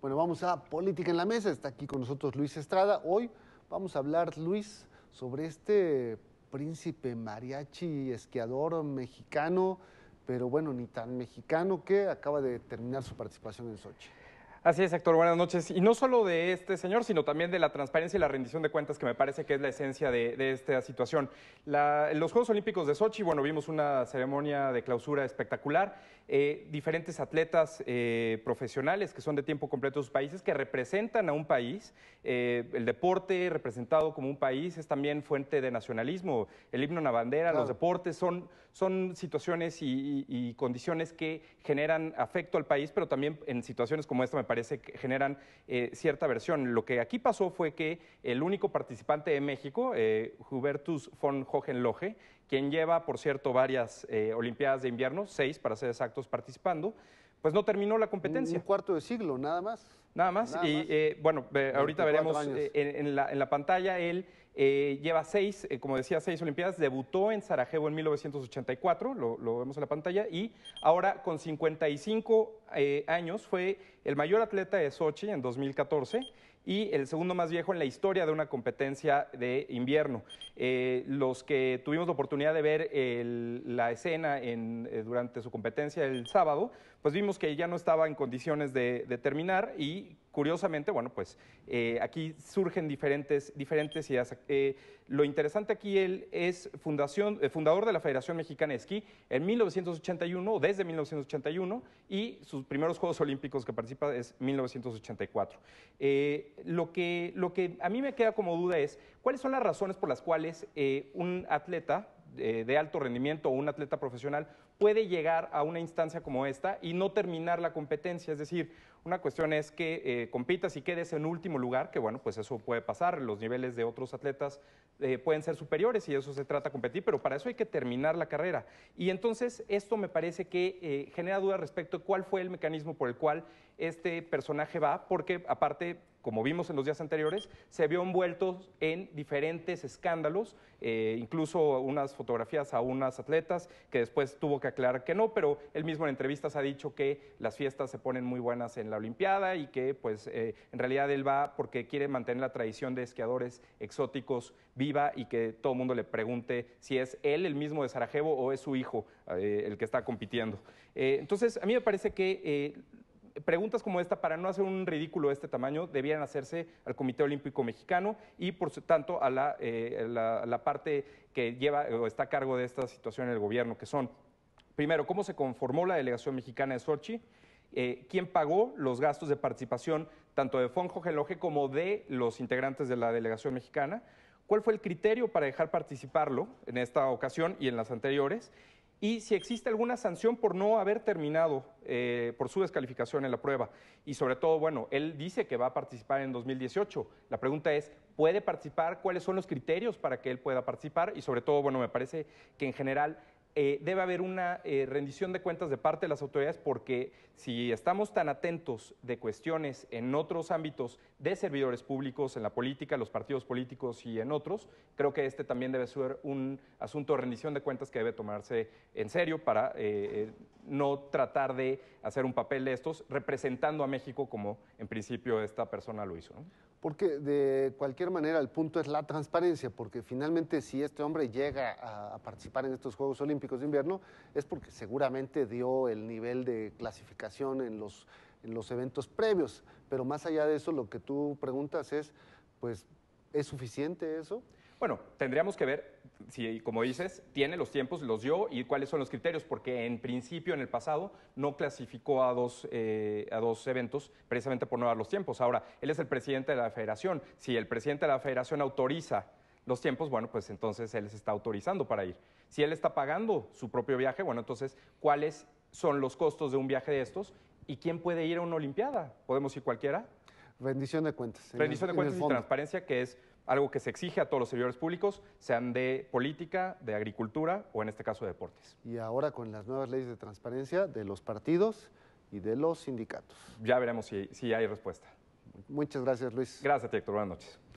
Bueno, vamos a Política en la Mesa. Está aquí con nosotros Luis Estrada. Hoy vamos a hablar, Luis, sobre este príncipe mariachi esquiador mexicano, pero bueno, ni tan mexicano que acaba de terminar su participación en Sochi. Así es, Héctor, buenas noches. Y no solo de este señor, sino también de la transparencia y la rendición de cuentas, que me parece que es la esencia de, esta situación. los Juegos Olímpicos de Sochi, bueno, vimos una ceremonia de clausura espectacular. Eh, diferentes atletas eh, profesionales que son de tiempo completo de sus países, que representan a un país. Eh, el deporte representado como un país es también fuente de nacionalismo. El himno, la bandera, los deportes son, son situaciones y, condiciones que generan afecto al país, pero también en situaciones como esta me parece que generan eh, cierta versión. Lo que aquí pasó fue que el único participante de México, eh, Hubertus von Hohenlohe, quien lleva, por cierto, varias eh, Olimpiadas de invierno, seis para ser exactos, participando, pues no terminó la competencia. Un cuarto de siglo, nada más. Nada más. y bueno, ahorita veremos en, la, pantalla, él lleva seis, como decía, seis Olimpiadas, debutó en Sarajevo en 1984, lo, lo vemos en la pantalla, y ahora con 55 años fue el mayor atleta de Sochi en 2014 y el segundo más viejo en la historia de una competencia de invierno. Eh, los que tuvimos la oportunidad de ver la escena eh, durante su competencia el sábado, pues vimos que ya no estaba en condiciones de, terminar y curiosamente, bueno, pues eh, aquí surgen diferentes, diferentes ideas. lo interesante aquí él es fundación, fundador de la Federación Mexicana de Esquí en 1981, desde 1981, y sus primeros Juegos Olímpicos que participó es 1984. Eh, lo, que, lo que a mí me queda como duda es, ¿cuáles son las razones por las cuales eh, un atleta eh, de alto rendimiento o un atleta profesional puede llegar a una instancia como esta y no terminar la competencia? Es decir, una cuestión es que eh, compitas y quedes en último lugar, que bueno, pues eso puede pasar, los niveles de otros atletas eh, pueden ser superiores y eso se trata de competir, pero para eso hay que terminar la carrera. Y entonces esto me parece que eh, genera dudas respecto a cuál fue el mecanismo por el cual este personaje va, porque aparte como vimos en los días anteriores, se vio envuelto en diferentes escándalos, incluso unas fotografías a unas atletas que después tuvo que aclarar que no, pero él mismo en entrevistas ha dicho que las fiestas se ponen muy buenas en la Olimpiada y que pues eh, en realidad él va porque quiere mantener la tradición de esquiadores exóticos viva y que todo el mundo le pregunte si es él el mismo de Sarajevo o es su hijo eh, el que está compitiendo. Eh, entonces, a mí me parece que preguntas como esta, para no hacer un ridículo de este tamaño, debían hacerse al Comité Olímpico Mexicano y, por tanto, a la, la parte que lleva o está a cargo de esta situación en el gobierno, que son, primero, cómo se conformó la delegación mexicana de Sochi. Eh, quién pagó los gastos de participación tanto de Fonjo Geloje como de los integrantes de la delegación mexicana, cuál fue el criterio para dejar participarlo en esta ocasión y en las anteriores, y si existe alguna sanción por no haber terminado, eh, por su descalificación en la prueba. Y sobre todo, bueno, él dice que va a participar en 2018. La pregunta es, ¿puede participar? ¿Cuáles son los criterios para que él pueda participar? Y sobre todo, bueno, me parece que en general eh, debe haber una eh, rendición de cuentas de parte de las autoridades porque si estamos tan atentos de cuestiones en otros ámbitos de servidores públicos, en la política, los partidos políticos y en otros, creo que este también debe ser un asunto de rendición de cuentas que debe tomarse en serio para eh, no tratar de hacer un papel de estos representando a México como en principio esta persona lo hizo. Porque de cualquier manera el punto es la transparencia, porque finalmente si este hombre llega a participar en estos Juegos Olímpicos, de Invierno es porque seguramente dio el nivel de clasificación en los, eventos previos. Pero más allá de eso, lo que tú preguntas es, pues, ¿es suficiente eso? Bueno, tendríamos que ver si, como dices, tiene los tiempos, los dio y cuáles son los criterios, porque en principio, en el pasado, no clasificó a dos eh, eventos precisamente por no dar los tiempos. Ahora, él es el presidente de la federación. Si el presidente de la federación autoriza los tiempos, bueno, pues entonces él se está autorizando para ir. Si él está pagando su propio viaje, bueno, entonces, ¿cuáles son los costos de un viaje de estos? ¿Y quién puede ir a una Olimpiada? ¿Podemos ir cualquiera? Rendición de cuentas. Rendición de cuentas y transparencia, que es algo que se exige a todos los servidores públicos, sean de política, de agricultura o en este caso de deportes. Y ahora con las nuevas leyes de transparencia de los partidos y de los sindicatos. Ya veremos si, hay respuesta. Muchas gracias, Luis. Gracias, director. Buenas noches.